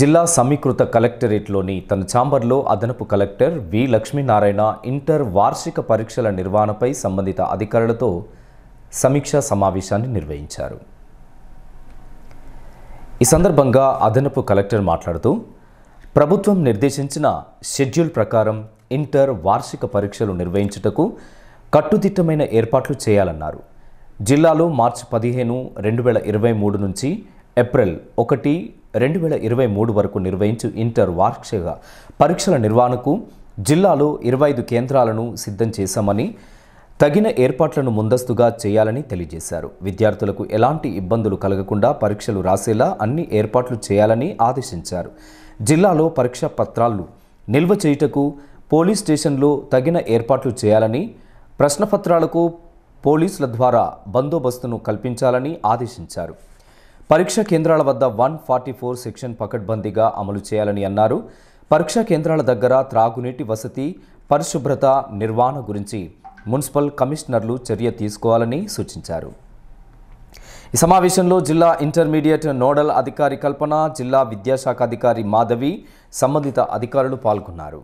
జిల్లా సమీకృత కలెక్టరేట్లోని తన ఛాంబర్లో అదనపు కలెక్టర్ వి లక్ష్మీనారాయణ ఇంటర్ వార్షిక పరీక్షల నిర్వహణపై సంబంధిత అధికారులతో సమీక్షా సమావేశాన్ని నిర్వహించారు ఈ సందర్భంగా అదనపు కలెక్టర్ మాట్లాడుతూ ప్రభుత్వం నిర్దేశించిన షెడ్యూల్ ప్రకారం ఇంటర్ వార్షిక పరీక్షలు నిర్వహించుటకు కట్టుదిట్టమైన ఏర్పాట్లు చేయాలన్నారు జిల్లాలో మార్చి పదిహేను రెండు వేల ఇరవై మూడు నుంచి ఏప్రిల్ ఒకటి రెండు వేల ఇరవై మూడు వరకు నిర్వహించు ఇంటర్ వార్షిక పరీక్షల నిర్వహణకు జిల్లాలో ఇరవై ఐదు కేంద్రాలను సిద్ధం చేశామని తగిన ఏర్పాట్లను ముందస్తుగా చేయాలని తెలియజేశారు విద్యార్థులకు ఎలాంటి ఇబ్బందులు కలగకుండా పరీక్షలు రాసేలా అన్ని ఏర్పాట్లు చేయాలని ఆదేశించారు జిల్లాలో పరీక్ష పత్రాలు నిల్వ చేయుటకు పోలీస్ స్టేషన్లో తగిన ఏర్పాట్లు చేయాలని ప్రశ్నపత్రాలకు పోలీసుల ద్వారా బందోబస్తును కల్పించాలని ఆదేశించారు పరీక్షా కేంద్రాల వద్ద వన్ ఫార్టీ ఫోర్ సెక్షన్ పకడ్బందీగా అమలు చేయాలని అన్నారు పరీక్షా కేంద్రాల దగ్గర త్రాగునీటి వసతి పరిశుభ్రత నిర్వహణ గురించి మున్సిపల్ కమిషనర్లు చర్య తీసుకోవాలని సూచించారు ఈ సమావేశంలో జిల్లా ఇంటర్మీడియట్ నోడల్ అధికారి కల్పన జిల్లా విద్యాశాఖ అధికారి మాధవి సంబంధిత అధికారులు పాల్గొన్నారు